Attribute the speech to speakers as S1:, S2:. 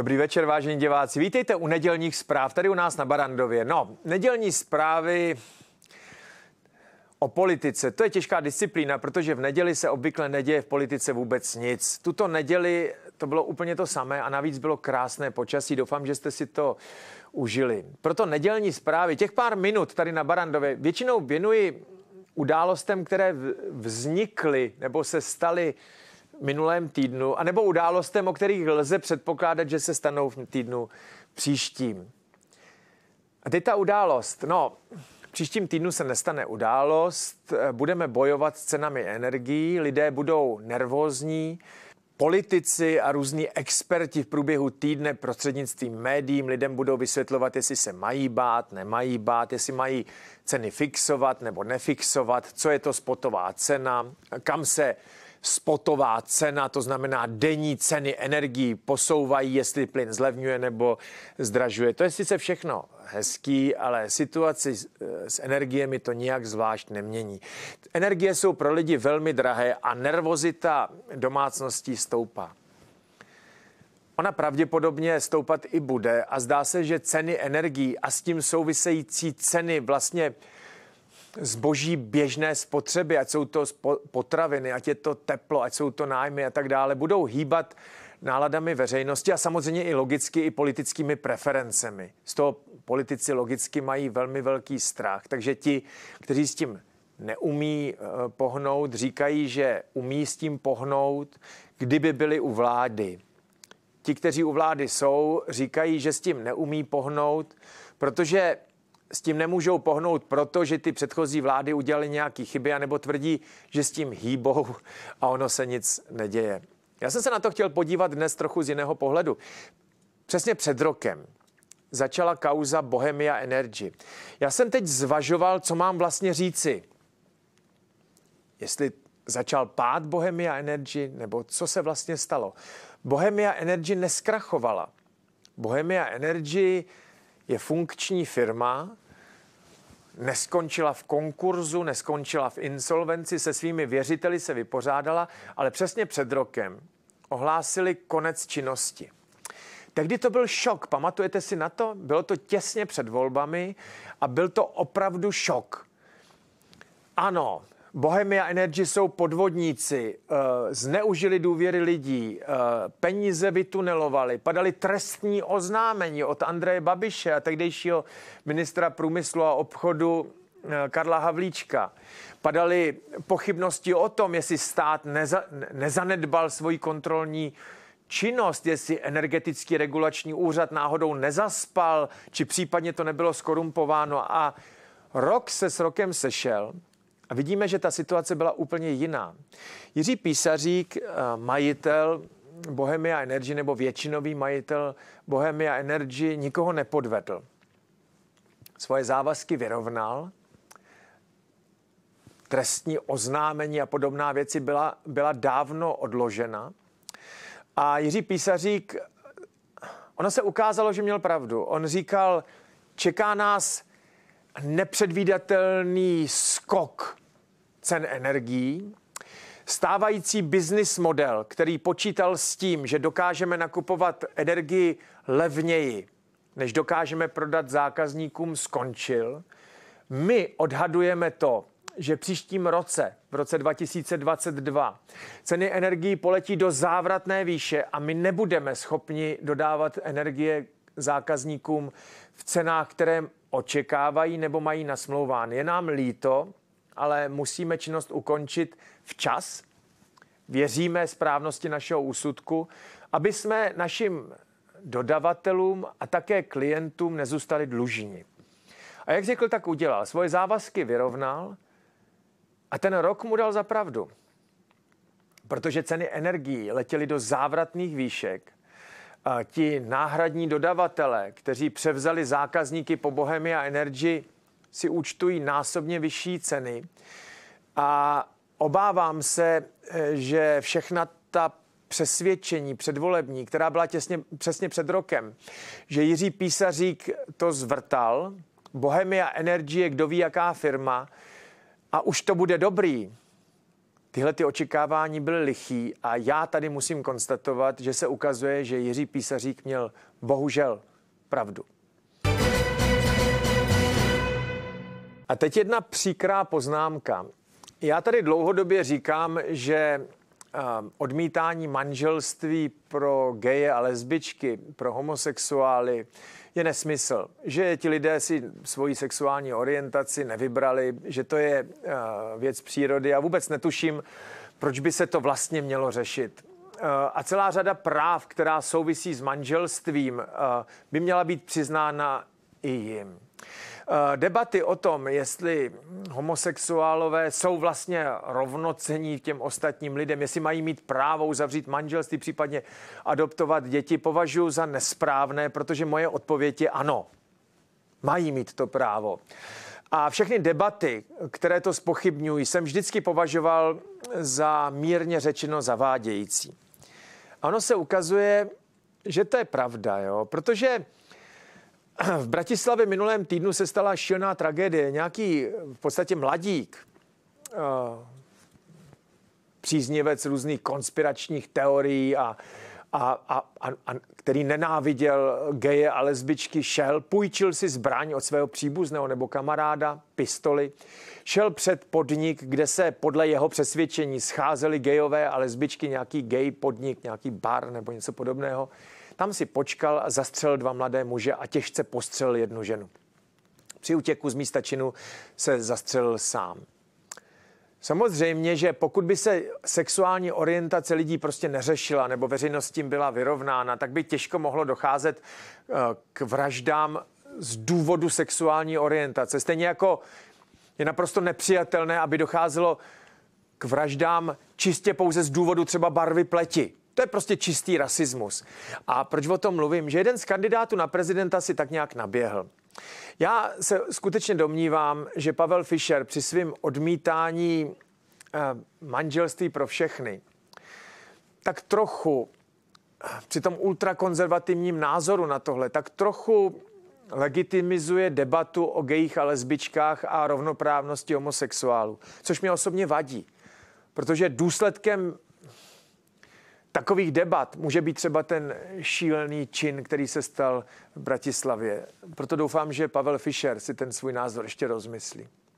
S1: Dobrý večer, vážení diváci. Vítejte u nedělních zpráv tady u nás na Barandově. No, nedělní zprávy o politice. To je těžká disciplína, protože v neděli se obvykle neděje v politice vůbec nic. Tuto neděli to bylo úplně to samé a navíc bylo krásné počasí. Doufám, že jste si to užili. Proto nedělní zprávy, těch pár minut tady na Barandově, většinou věnuji událostem, které vznikly nebo se staly minulém týdnu, anebo událostem, o kterých lze předpokládat, že se stanou v týdnu příštím. A teď ta událost. No, v příštím týdnu se nestane událost, budeme bojovat s cenami energií, lidé budou nervózní, politici a různí experti v průběhu týdne prostřednictvím médiím lidem budou vysvětlovat, jestli se mají bát, nemají bát, jestli mají ceny fixovat nebo nefixovat, co je to spotová cena, kam se spotová cena, to znamená denní ceny energií posouvají, jestli plyn zlevňuje nebo zdražuje. To je sice všechno hezký, ale situaci s, energiemi to nijak zvlášť nemění. Energie jsou pro lidi velmi drahé a nervozita domácností stoupá. Ona pravděpodobně stoupat i bude a zdá se, že ceny energií a s tím související ceny vlastně zboží běžné spotřeby, ať jsou to potraviny, ať je to teplo, ať jsou to nájmy a tak dále, budou hýbat náladami veřejnosti a samozřejmě i logicky i politickými preferencemi. Z toho politici logicky mají velmi velký strach, takže ti, kteří s tím neumí eh, pohnout, říkají, že umí s tím pohnout, kdyby byli u vlády. Ti, kteří u vlády jsou, říkají, že s tím neumí pohnout, protože s tím nemůžou pohnout, protože ty předchozí vlády udělaly nějaké chyby, anebo tvrdí, že s tím hýbou a ono se nic neděje. Já jsem se na to chtěl podívat dnes trochu z jiného pohledu. Přesně před rokem začala kauza Bohemia Energy. Já jsem teď zvažoval, co mám vlastně říci. Jestli začal pád Bohemia Energy, nebo co se vlastně stalo. Bohemia Energy neskrachovala. Bohemia Energy je funkční firma, neskončila v konkurzu, neskončila v insolvenci, se svými věřiteli se vypořádala, ale přesně před rokem ohlásili konec činnosti. Tehdy to byl šok, pamatujete si na to? Bylo to těsně před volbami a byl to opravdu šok. Ano, Bohemia Energy jsou podvodníci, eh, zneužili důvěry lidí, eh, peníze vytunelovali, padaly trestní oznámení od Andreje Babiše a tehdejšího ministra průmyslu a obchodu eh, Karla Havlíčka. Padaly pochybnosti o tom, jestli stát neza, nezanedbal svoji kontrolní činnost, jestli energetický regulační úřad náhodou nezaspal, či případně to nebylo skorumpováno a rok se s rokem sešel – a vidíme, že ta situace byla úplně jiná. Jiří Písařík, eh, majitel Bohemia Energy nebo většinový majitel Bohemia Energy nikoho nepodvedl. Svoje závazky vyrovnal, trestní oznámení a podobná věci byla, byla dávno odložena. A Jiří Písařík, ono se ukázalo, že měl pravdu. On říkal, čeká nás nepředvídatelný skok cen energií, stávající business model, který počítal s tím, že dokážeme nakupovat energii levněji, než dokážeme prodat zákazníkům, skončil. My odhadujeme to, že příštím roce, v roce 2022, ceny energií poletí do závratné výše a my nebudeme schopni dodávat energie zákazníkům v cenách, které očekávají nebo mají nasmlouvány. Je nám líto, ale musíme činnost ukončit včas. Věříme správnosti našeho úsudku, aby jsme našim dodavatelům a také klientům nezůstali dlužní. A jak řekl, tak udělal. Svoje závazky vyrovnal a ten rok mu dal za pravdu. Protože ceny energií letěly do závratných výšek. A ti náhradní dodavatele, kteří převzali zákazníky po Bohemia Energy, si účtují násobně vyšší ceny. A obávám se, eh, že všechna ta přesvědčení předvolební, která byla těsně, přesně před rokem, že Jiří Písařík to zvrtal, Bohemia Energy je kdo ví jaká firma a už to bude dobrý. Tyhle ty očekávání byly lichý a já tady musím konstatovat, že se ukazuje, že Jiří Písařík měl bohužel pravdu. A teď jedna příkrá poznámka. Já tady dlouhodobě říkám, že eh, odmítání manželství pro geje a lesbičky, pro homosexuály je nesmysl. Že ti lidé si svoji sexuální orientaci nevybrali, že to je eh, věc přírody a vůbec netuším, proč by se to vlastně mělo řešit. Eh, a celá řada práv, která souvisí s manželstvím, by měla být přiznána i jim. Eh, debaty o tom, jestli homosexuálové jsou vlastně rovnocení těm ostatním lidem, jestli mají mít právo uzavřít manželství, případně adoptovat děti, považuji za nesprávné, protože moje odpověď je ano. Mají mít to právo. A všechny debaty, které to spochybňují, jsem vždycky považoval za mírně řečeno zavádějící. Ano, se ukazuje, že to je pravda, jo? protože v Bratislavě minulém týdnu se stala šílená tragédie. Nějaký v podstatě mladík, eh, příznivec různých konspiračních teorií a, a, a, a, a který nenáviděl geje a lesbičky, šel, půjčil si zbraň od svého příbuzného nebo kamaráda, pistoli, šel před podnik, kde se podle jeho přesvědčení scházeli gejové a lesbičky, nějaký gay podnik, nějaký bar nebo něco podobného tam si počkal, zastřel dva mladé muže a těžce postřel jednu ženu. Při útěku z místa činu se zastřelil sám. Samozřejmě, že pokud by se sexuální orientace lidí prostě neřešila nebo veřejnost tím byla vyrovnána, tak by těžko mohlo docházet eh, k vraždám z důvodu sexuální orientace. Stejně jako je naprosto nepřijatelné, aby docházelo k vraždám čistě pouze z důvodu třeba barvy pleti. To je prostě čistý rasismus. A proč o tom mluvím? Že jeden z kandidátů na prezidenta si tak nějak naběhl. Já se skutečně domnívám, že Pavel Fischer při svém odmítání eh, manželství pro všechny tak trochu eh, při tom ultrakonzervativním názoru na tohle, tak trochu legitimizuje debatu o gejích a lesbičkách a rovnoprávnosti homosexuálů, což mě osobně vadí, protože důsledkem takových debat může být třeba ten šílený čin, který se stal v Bratislavě. Proto doufám, že Pavel Fischer si ten svůj názor ještě rozmyslí.